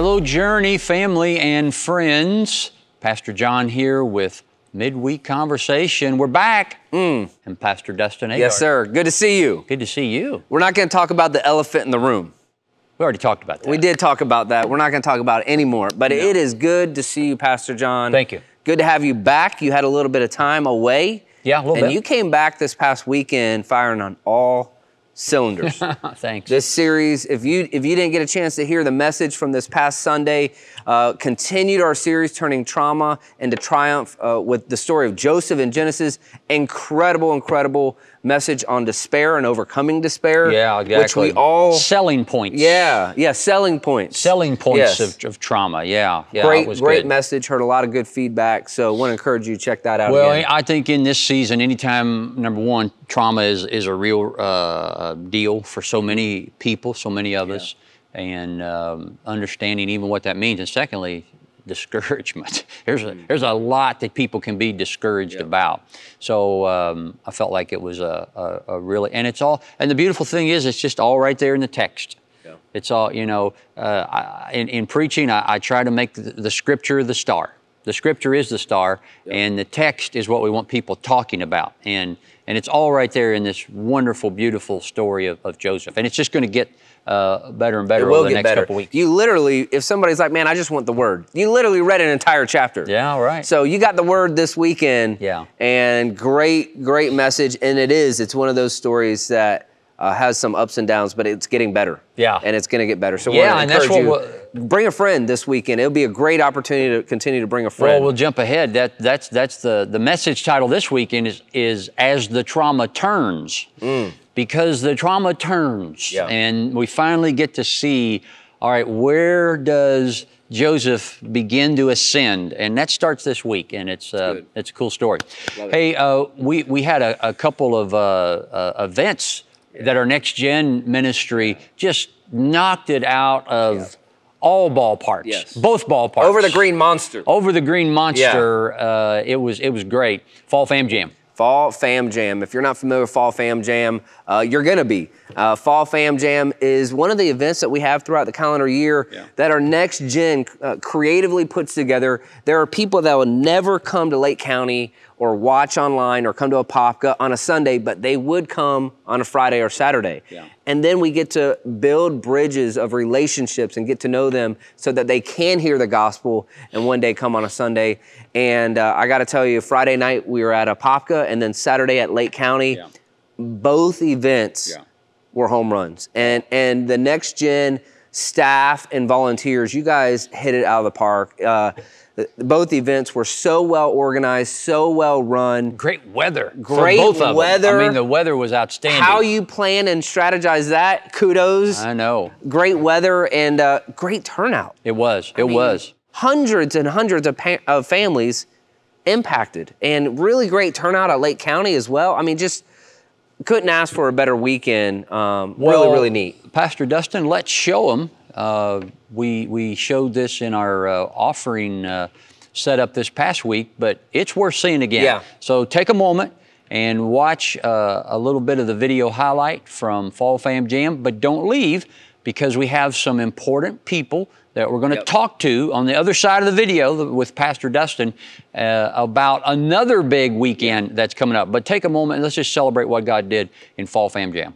Hello, Journey family and friends. Pastor John here with Midweek Conversation. We're back. Mm. And Pastor Dustin Agard. Yes, sir. Good to see you. Good to see you. We're not going to talk about the elephant in the room. We already talked about that. We did talk about that. We're not going to talk about it anymore. But no. it is good to see you, Pastor John. Thank you. Good to have you back. You had a little bit of time away. Yeah, a little and bit. And you came back this past weekend firing on all cylinders. Thanks. This series, if you if you didn't get a chance to hear the message from this past Sunday, uh, continued our series turning trauma into triumph uh, with the story of Joseph in Genesis. Incredible, incredible message on despair and overcoming despair. Yeah, exactly. Which we all selling points. Yeah, yeah, selling points. Selling points yes. of, of, trauma. Yeah, yeah. Great, great good. message. Heard a lot of good feedback. So, want to encourage you to check that out. Well, again. I think in this season, anytime number one, trauma is is a real uh, uh deal for so many people, so many of yeah. us, and um, understanding even what that means. And secondly, discouragement. there's, a, mm. there's a lot that people can be discouraged yep. about. So um, I felt like it was a, a, a, really, and it's all, and the beautiful thing is, it's just all right there in the text. It's all, you know, uh, I, in, in, preaching, I, I, try to make the, the scripture the star. The scripture is the star, yep. and the text is what we want people talking about. And, and it's all right there in this wonderful, beautiful story of, of Joseph. And it's just going to get uh, better and better it will over the get next better. couple weeks. You literally, if somebody's like, man, I just want the word, you literally read an entire chapter. Yeah, all right. So you got the word this weekend. Yeah. And great, great message. And it is, it's one of those stories that uh, has some ups and downs, but it's getting better. Yeah. And it's going to get better. So yeah, encourage that's what we'll, bring a friend this weekend. It'll be a great opportunity to continue to bring a friend. Well, we'll jump ahead. That that's that's the the message title this weekend is is as the trauma turns. Mm. Because the trauma turns, yeah. and we finally get to see, all right, where does Joseph begin to ascend, and that starts this week, and it's uh, it's a cool story. Love hey, uh, we we had a, a couple of uh, uh, events that our next gen ministry just knocked it out of yeah. all ballparks, yes. both ballparks. Over the Green Monster. Over the Green Monster, yeah. uh, it was it was great. Fall Fam Jam. Fall Fam Jam. If you're not familiar with Fall Fam Jam, uh, you're gonna be. Uh, Fall Fam Jam is one of the events that we have throughout the calendar year yeah. that our next gen uh, creatively puts together. There are people that will never come to Lake County or watch online or come to a popca on a Sunday, but they would come on a Friday or Saturday. Yeah. And then we get to build bridges of relationships and get to know them so that they can hear the gospel and one day come on a Sunday. And uh, I got to tell you, Friday night we were at a popca, and then Saturday at Lake County. Yeah. Both events yeah. were home runs. And and the next gen staff and volunteers, you guys hit it out of the park. Uh, both events were so well organized, so well run. Great weather. Great weather. Them. I mean, the weather was outstanding. How you plan and strategize that, kudos. I know. Great weather and uh, great turnout. It was. I it mean, was. Hundreds and hundreds of, of families impacted, and really great turnout at Lake County as well. I mean, just couldn't ask for a better weekend. Um, well, really, really neat. Pastor Dustin, let's show them uh, we, we showed this in our uh, offering uh, setup this past week, but it's worth seeing again. Yeah. So take a moment and watch uh, a little bit of the video highlight from Fall Fam Jam, but don't leave because we have some important people that we're going to yep. talk to on the other side of the video with Pastor Dustin uh, about another big weekend that's coming up. But take a moment and let's just celebrate what God did in Fall Fam Jam.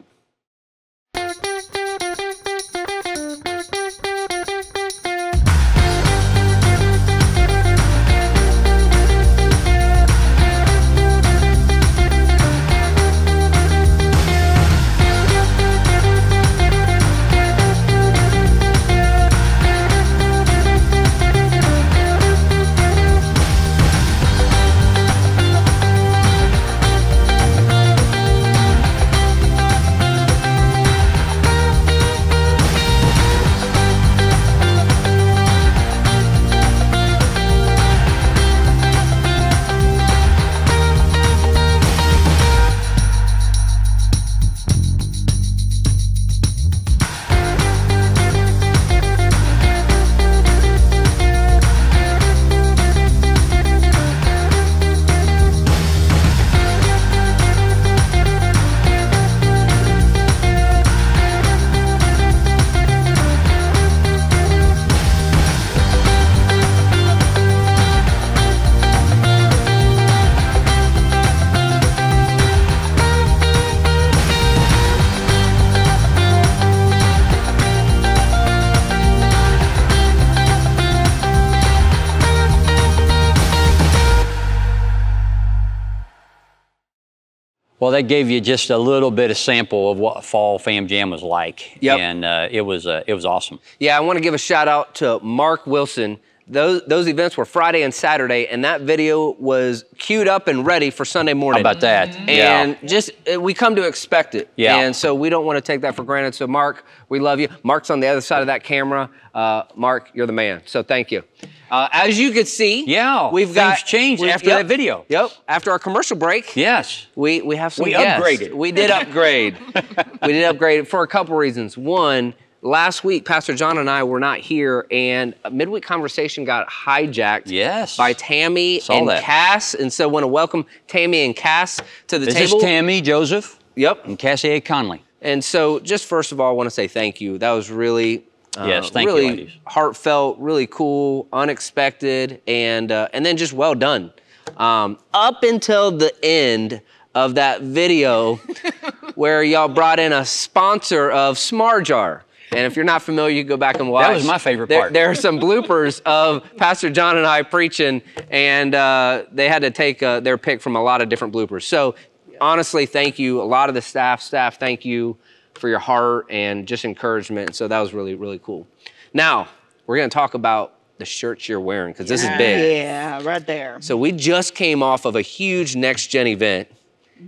Well, that gave you just a little bit of sample of what Fall Fam Jam was like. Yeah. And uh, it, was, uh, it was awesome. Yeah, I want to give a shout out to Mark Wilson those, those events were Friday and Saturday, and that video was queued up and ready for Sunday morning. How about that? Mm -hmm. And yeah. just, uh, we come to expect it. Yeah. And so we don't want to take that for granted. So, Mark, we love you. Mark's on the other side of that camera. Uh, Mark, you're the man. So, thank you. Uh, as you can see, yeah, we've got changed after yep, that video. Yep. After our commercial break, yes, we we have some. We guests. upgraded. We did upgrade. we did upgrade for a couple reasons. One last week, Pastor John and I were not here, and a midweek conversation got hijacked yes. by Tammy Saw and that. Cass. And so I want to welcome Tammy and Cass to the this table. This Tammy, Joseph. Yep. And Cassie A. Conley. And so, just first of all, I want to say thank you. That was really uh, yes, thank really you, ladies. heartfelt, really cool, unexpected, and uh, and then just well done. Um, up until the end of that video, where y'all brought in a sponsor of Smarjar. And if you're not familiar, you go back and watch. That was my favorite part. There, there are some bloopers of Pastor John and I preaching, and uh, they had to take uh, their pick from a lot of different bloopers. So honestly, thank you. A lot of the staff, staff, thank you for your heart and just encouragement. So that was really, really cool. Now, we're going to talk about the shirts you're wearing because this yeah, is big. Yeah, right there. So we just came off of a huge Next Gen event,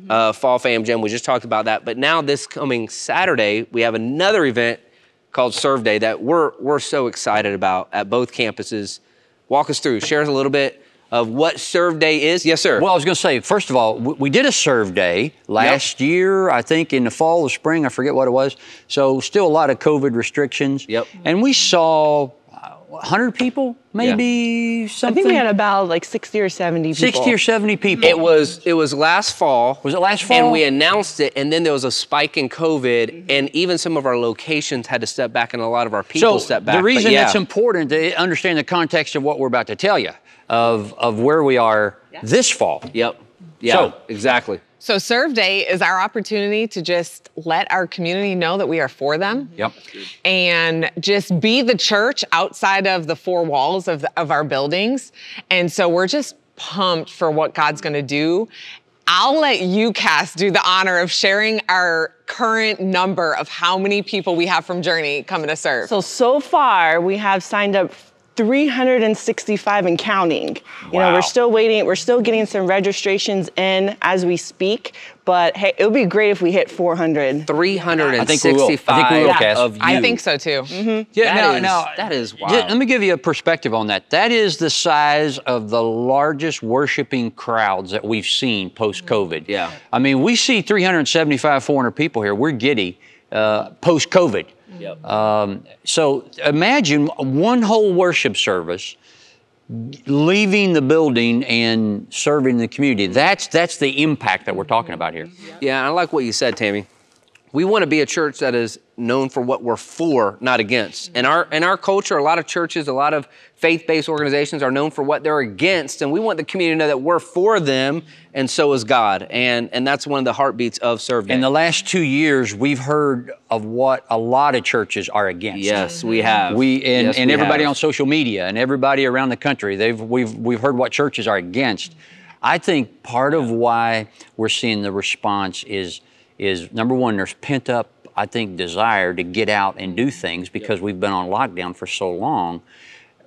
uh, Fall Fam Gem. We just talked about that. But now this coming Saturday, we have another event called Serve Day that we're, we're so excited about at both campuses. Walk us through, share us a little bit of what Serve Day is. Yes, sir. Well, I was going to say, first of all, we, did a Serve Day last yep. year, I think in the fall or spring, I forget what it was. So, still a lot of COVID restrictions. Yep. And we saw 100 people, maybe yeah. something. I think we had about like 60 or 70 people. 60 or 70 people. It was it was last fall. Was it last fall? And we announced it and then there was a spike in COVID mm-hmm. and even some of our locations had to step back and a lot of our people so stepped back. The reason yeah. it's important to understand the context of what we're about to tell you of of where we are yeah. this fall. Yep. Yeah. So, exactly. So Serve Day is our opportunity to just let our community know that we are for them. Mm-hmm. Yep. And just be the church outside of the four walls of, the, of our buildings. And so we're just pumped for what God's gonna do. I'll let you, Cass, do the honor of sharing our current number of how many people we have from Journey coming to serve. So, so far we have signed up 365 and counting. Wow. You know, we're still waiting, we're still getting some registrations in as we speak, but hey, it would be great if we hit 400. 365 I think of you. I think so too. Mm-hmm. mm-hmm. Yeah, that no, is, no. That is wild. Yeah, let me give you a perspective on that. That is the size of the largest worshiping crowds that we've seen post COVID. Yeah. I mean, we see 375, 400 people here. We're giddy uh, post COVID. Yep. Um, so imagine one whole worship service leaving the building and serving the community. That's that's the impact that we're talking about here. Yeah, I like what you said, Tammy we want to be a church that is known for what we're for, not against. In our in our culture, a lot of churches, a lot of faith-based organizations are known for what they're against, and we want the community to know that we're for them, and so is God. And and that's one of the heartbeats of serving. In the last two years, we've heard of what a lot of churches are against. Yes, we have. We and, yes, and we everybody have. on social media and everybody around the country, they've we've we've heard what churches are against. I think part of why we're seeing the response is is number one, there's pent up, I think, desire to get out and do things because we've been on lockdown for so long.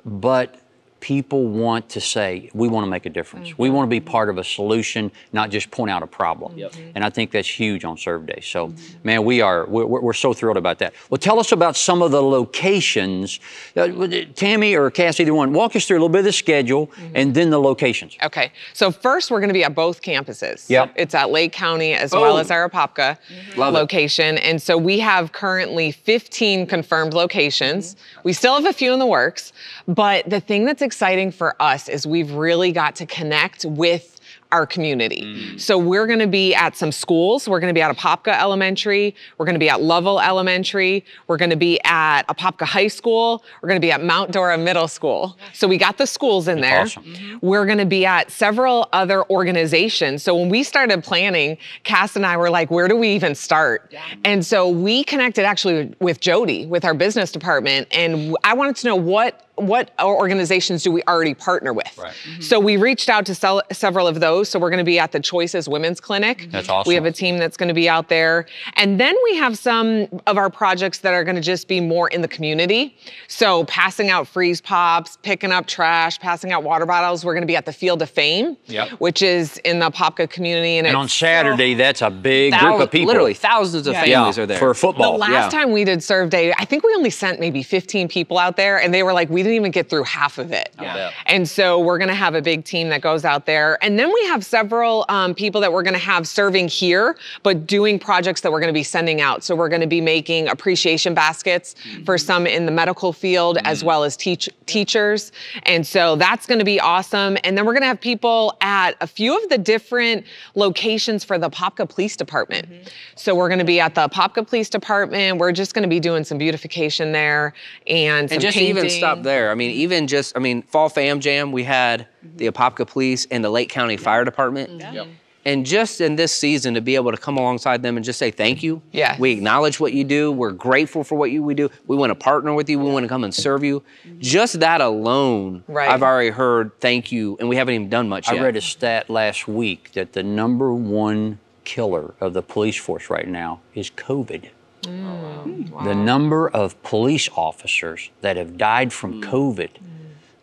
But people want to say, we want to make a difference. Mm-hmm. We want to be mm-hmm. part of a solution, not just point out a problem. Mm-hmm. And I think that's huge on Serve Day. So, mm-hmm. man, we are, we're, we're, so thrilled about that. Well, tell us about some of the locations. Uh, Tammy or Cass, either one, walk us through a little bit of the schedule mm-hmm. and then the locations. Okay. So, first, we're going to be at both campuses. Yep. It's at Lake County as oh. well as our Apopka mm-hmm. location. It. And so we have currently 15 confirmed locations. We still have a few in the works, but the thing that's exciting for us is we've really got to connect with our community. Mm. So we're going to be at some schools. We're going to be at Apopka Elementary. We're going to be at Lovell Elementary. We're going to be at Apopka High School. We're going to be at Mount Dora Middle School. So we got the schools in there. Awesome. Mm-hmm. We're going to be at several other organizations. So when we started planning, Cass and I were like, where do we even start? Yeah. And so we connected actually with Jody, with our business department. And I wanted to know what what organizations do we already partner with? Right. Mm-hmm. So we reached out to sell, several of those. So we're going to be at the Choices Women's Clinic. Mm-hmm. That's awesome. We have a team that's going to be out there. And then we have some of our projects that are going to just be more in the community. So passing out freeze pops, picking up trash, passing out water bottles. We're going to be at the Field of Fame, yep. which is in the Popka community. And, and on Saturday, that's a big thou- group of people. Literally thousands of yeah. families yeah, are there. For football. The last yeah. time we did Serve Day, I think we only sent maybe 15 people out there and they were like, we didn't even get through half of it. Yeah. And so we're gonna have a big team that goes out there. And then we have several um, people that we're gonna have serving here, but doing projects that we're gonna be sending out. So we're gonna be making appreciation baskets mm-hmm. for some in the medical field mm-hmm. as well as teach teachers. And so that's gonna be awesome. And then we're gonna have people at a few of the different locations for the Popka Police Department. Mm-hmm. So we're gonna be at the Popka Police Department. We're just gonna be doing some beautification there and, and just painting. even stop there there. I mean, even just, I mean, Fall Fam Jam, we had mm-hmm. the Apopka Police and the Lake County Fire Department. Yeah. Mm-hmm. Yep. And just in this season, to be able to come alongside them and just say thank you. Yeah. We acknowledge what you do. We're grateful for what you we do. We want to partner with you. We want to come and serve you. Mm-hmm. Just that alone, right. I've already heard thank you, and we haven't even done much I yet. read a stat last week that the number one killer of the police force right now is COVID. Mm. Oh, wow. The number of police officers that have died from mm. COVID mm.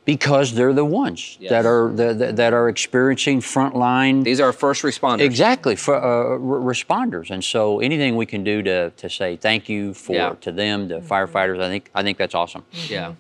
because they're the ones yes. that are that, that are experiencing frontline. These are first responders. Exactly, for, uh, responders. And so anything we can do to, to say thank you for yeah. to them, the mm-hmm. firefighters, I think I think that's awesome. Mm-hmm. Yeah.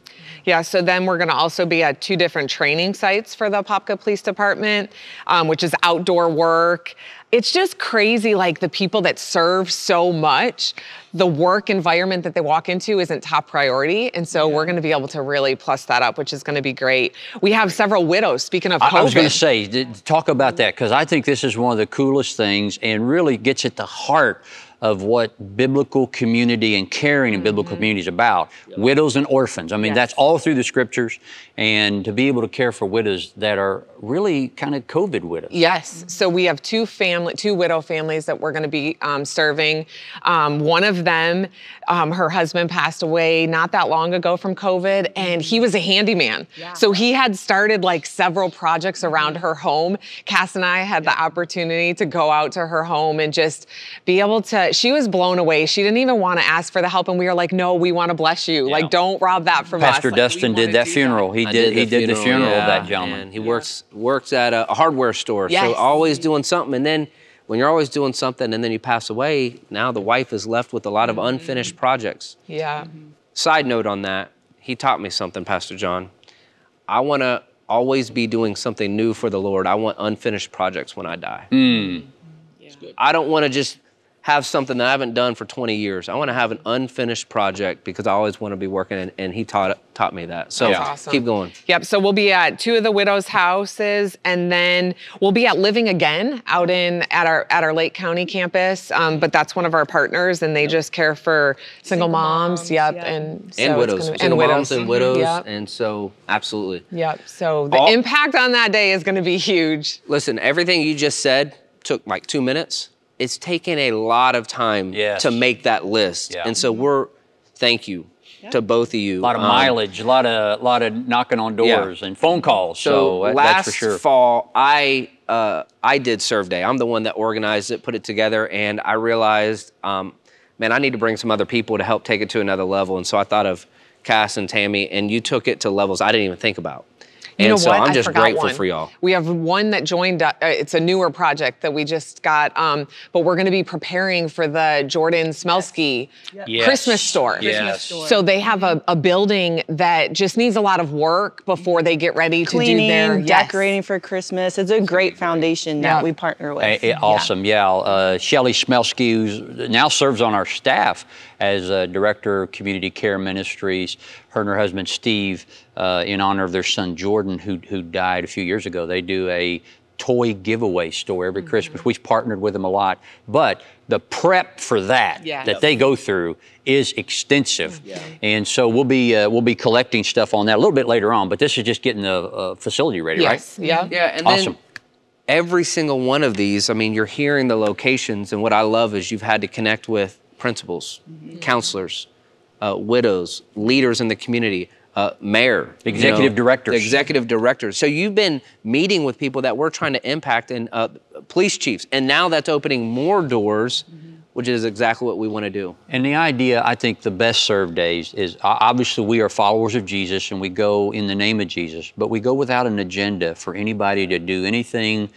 Yeah, so then we're going to also be at two different training sites for the Popka Police Department, um, which is outdoor work, it's just crazy like the people that serve so much the work environment that they walk into isn't top priority and so yeah. we're going to be able to really plus that up which is going to be great we have several widows speaking of COVID. i was going to say talk about that because i think this is one of the coolest things and really gets at the heart of what biblical community and caring in mm-hmm. biblical community is about. Yep. Widows and orphans. I mean, yes. that's all through the scriptures. And to be able to care for widows that are really kind of COVID widows. Yes. So we have two family, two widow families that we're going to be um, serving. Um, one of them, um, her husband passed away not that long ago from COVID, and he was a handyman. Yeah. So he had started like several projects around mm-hmm. her home. Cass and I had the opportunity to go out to her home and just be able to she was blown away. She didn't even want to ask for the help, and we were like, "No, we want to bless you. Yeah. Like, don't rob that from Pastor us." Pastor Dustin like, did that funeral. That. He did, did. He did funeral, the funeral yeah. of that gentleman. And he yeah. works works at a hardware store, yes. so always doing something. And then when you're always doing something, and then you pass away, now the wife is left with a lot of mm-hmm. unfinished projects. Yeah. Mm-hmm. Side note on that, he taught me something, Pastor John. I want to always be doing something new for the Lord. I want unfinished projects when I die. Mm. I don't want to just have something that I haven't done for 20 years. I want to have an unfinished project because I always want to be working, and, and he taught taught me that. So yeah. awesome. keep going. Yep. So we'll be at two of the widows' houses, and then we'll be at Living Again out in at our at our Lake County campus. Um, but that's one of our partners, and they yep. just care for single, single moms, moms. Yep. yep. And so and widows. Be, and widows. and widows. Yep. And so absolutely. Yep. So the All, impact on that day is going to be huge. Listen, everything you just said took like two minutes it's taken a lot of time yes. to make that list. Yeah. And so we're thank you yeah. to both of you. A lot of um, mileage, a lot of a lot of knocking on doors yeah. and phone calls. So, so last sure. fall, I uh, I did Serve Day. I'm the one that organized it, put it together, and I realized, um, man, I need to bring some other people to help take it to another level. And so I thought of Cass and Tammy, and you took it to levels I didn't even think about. And you know so what? I'm just grateful one. for y'all. We have one that joined, uh, it's a newer project that we just got, um, but we're going to be preparing for the Jordan Smelsky yes. Yes. Christmas store. Yes. So they have a, a, building that just needs a lot of work before they get ready Cleaning, to do their decorating for Christmas. It's a great foundation yeah. that we partner with. A, a, awesome, yeah. yeah. Uh, Shelly Smelsky, who now serves on our staff as uh, Director of Community Care Ministries, her and her husband Steve uh, in honor of their son Jordan, who, who died a few years ago. They do a toy giveaway store every mm-hmm. Christmas. We've partnered with them a lot, but the prep for that yeah. that yep. they go through is extensive, mm-hmm. yeah. and so we'll be uh, we'll be collecting stuff on that a little bit later on. But this is just getting the uh, facility ready, yes. right? Yeah, mm-hmm. yeah, and awesome. Then- every single one of these, I mean, you're hearing the locations, and what I love is you've had to connect with principals, mm-hmm. counselors, uh, widows, leaders in the community uh, mayor, executive you know, director, executive director. So you've been meeting with people that we're trying to impact, and uh, police chiefs, and now that's opening more doors. Mm-hmm. Which is exactly what we want to do. And the idea, I think, the best served days is obviously we are followers of Jesus and we go in the name of Jesus, but we go without an agenda for anybody to do anything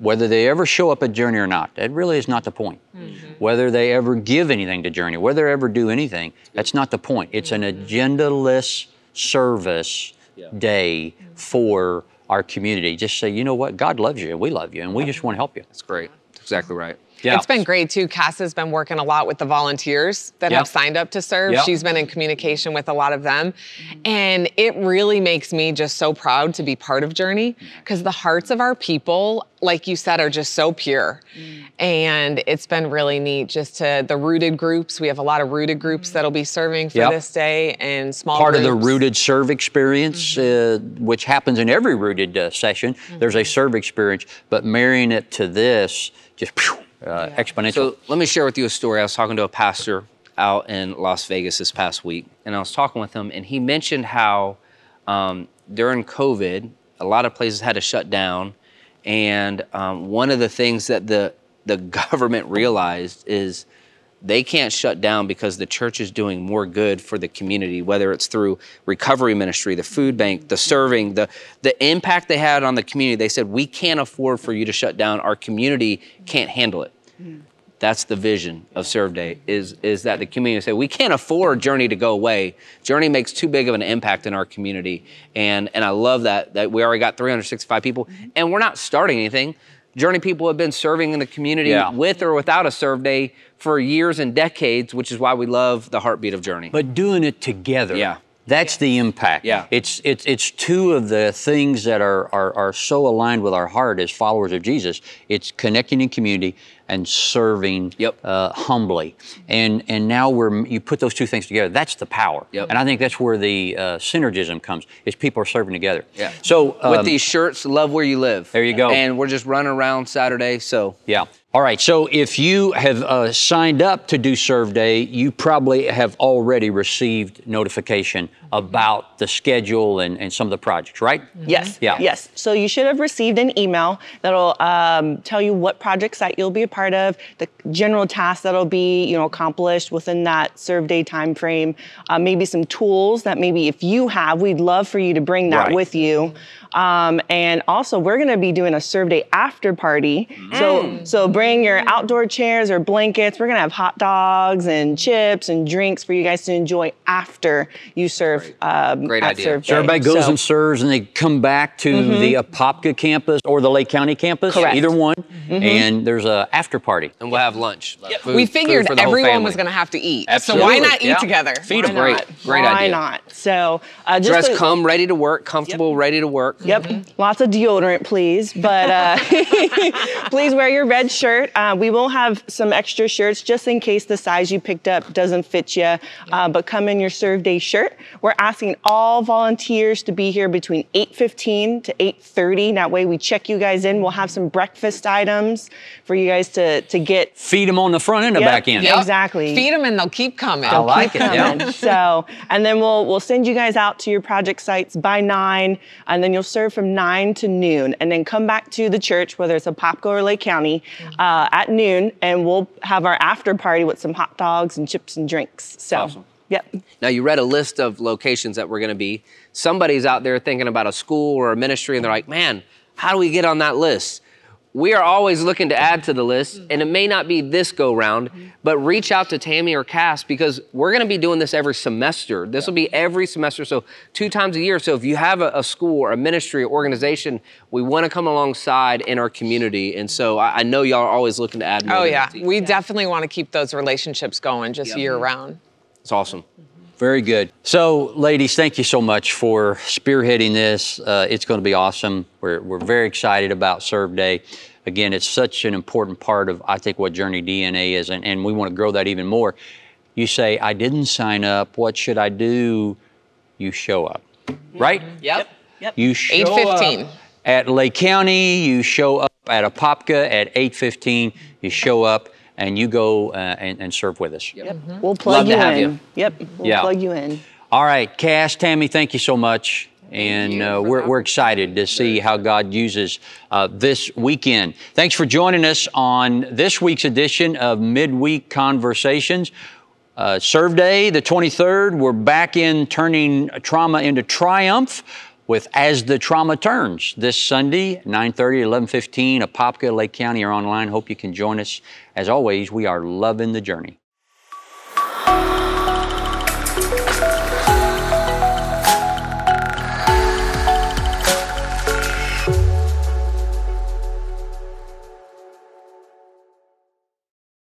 whether they ever show up at Journey or not, that really is not the point. Mm-hmm. Whether they ever give anything to Journey, whether they ever do anything, that's not the point. It's mm-hmm. an agenda-less service yeah. day for our community. Just say, you know what, God loves you and we love you and we just want to help you. That's great. That's exactly right. Yeah. It's been great too. Cass has been working a lot with the volunteers that yep. have signed up to serve. Yep. She's been in communication with a lot of them. And it really makes me just so proud to be part of Journey because the hearts of our people, like you said, are just so pure. Mm. And it's been really neat just to the rooted groups. We have a lot of rooted groups that'll be serving for yep. this day and small Part groups. of the rooted serve experience, mm -hmm. uh, which happens in every rooted uh, session, mm -hmm. there's a mm-hmm. serve experience, but marrying it to this just. Phew, uh, yeah. exponential. So let me share with you a story. I was talking to a pastor out in Las Vegas this past week, and I was talking with him, and he mentioned how um, during COVID, a lot of places had to shut down, and um, one of the things that the the government realized is they can't shut down because the church is doing more good for the community whether it's through recovery ministry the food bank the serving the the impact they had on the community they said we can't afford for you to shut down our community can't handle it that's the vision of serve day is is that the community say we can't afford journey to go away journey makes too big of an impact in our community and and i love that that we already got 365 people and we're not starting anything Journey people have been serving in the community yeah. with or without a serve day for years and decades, which is why we love the heartbeat of Journey. But doing it together. Yeah. That's the impact. Yeah. It's, it's, it's two of the things that are, are, are so aligned with our heart as followers of Jesus. It's connecting in community and serving yep. uh, humbly. And and now we're you put those two things together. That's the power. Yep. And I think that's where the uh, synergism comes. Is people are serving together. Yeah. So um, with these shirts, love where you live. There you go. And we're just running around Saturday. So yeah. All right, so if you have uh, signed up to do Serve Day, you probably have already received notification about the schedule and, and some of the projects, right? Mm-hmm. Yes, yeah. yes. So you should have received an email that'll um, tell you what projects that you'll be a part of, the general tasks that'll be you know accomplished within that Serve Day time frame, uh, maybe some tools that maybe if you have, we'd love for you to bring that right. with you. Um, and also, we're going to be doing a Serve Day after party. Mm. So, so bring your outdoor chairs or blankets. We're gonna have hot dogs and chips and drinks for you guys to enjoy after you serve. Great, um, Great idea. Serve so everybody goes so. and serves and they come back to mm -hmm. the Apopka campus or the Lake County campus, Correct. either one. Mm -hmm. And there's a after party. And we'll have lunch. Yep. Food, we figured everyone was gonna have to eat. Absolutely. So why not eat yeah. together? Feed them. Great. Great why idea. Why not? So uh, just dress, come ready to work, comfortable, yep. ready to work. Yep. Mm -hmm. Lots of deodorant, please. But uh, please wear your red shirt shirt. Uh, we will have some extra shirts just in case the size you picked up doesn't fit you, uh, but come in your serve day shirt. We're asking all volunteers to be here between 8.15 to 8.30. That way we check you guys in. We'll have some breakfast items for you guys to, to get. Feed them on the front and the yep, back end. Yep. Exactly. Feed them and they'll keep coming. They'll I like it. Yeah. so, and then we'll, we'll send you guys out to your project sites by nine, and then you'll serve from nine to noon, and then come back to the church, whether it's a Apopka or Lake County, mm-hmm uh, at noon, and we'll have our after party with some hot dogs and chips and drinks. So. Awesome. Yep. Now you read a list of locations that we're going to be. Somebody's out there thinking about a school or a ministry, and they're like, "Man, how do we get on that list?" we are always looking to add to the list, mm-hmm. and it may not be this go round, mm-hmm. but reach out to Tammy or Cass because we're going to be doing this every semester. This will be every semester, so two times a year. So if you have a, a school or a ministry or organization, we want to come alongside in our community. And so I, I know y'all are always looking to add more. Oh, yeah. We yeah. definitely want to keep those relationships going just yep. year round. It's awesome. Mm-hmm. Very good. So, ladies, thank you so much for spearheading this. Uh, it's going to be awesome. We're, we're very excited about Serve Day again, it's such an important part of, I think, what Journey DNA is, and, and we want to grow that even more. You say, I didn't sign up. What should I do? You show up, mm-hmm. right? Yep. Yep. You show 8:15. up at Lake County. You show up at Apopka at 8:15. You show up and you go uh, and, and, serve with us. Yep. Mm-hmm. We'll plug Love you in. You. Yep. We'll yeah. plug you in. All right, Cash, Tammy, thank you so much. And uh, we're, we're, excited to see how God uses uh, this weekend. Thanks for joining us on this week's edition of Midweek Conversations. Uh, serve Day, the 23rd, we're back in turning trauma into triumph with As the Trauma Turns this Sunday, 9.30, 11.15, Apopka, Lake County are online. Hope you can join us. As always, we are loving the journey.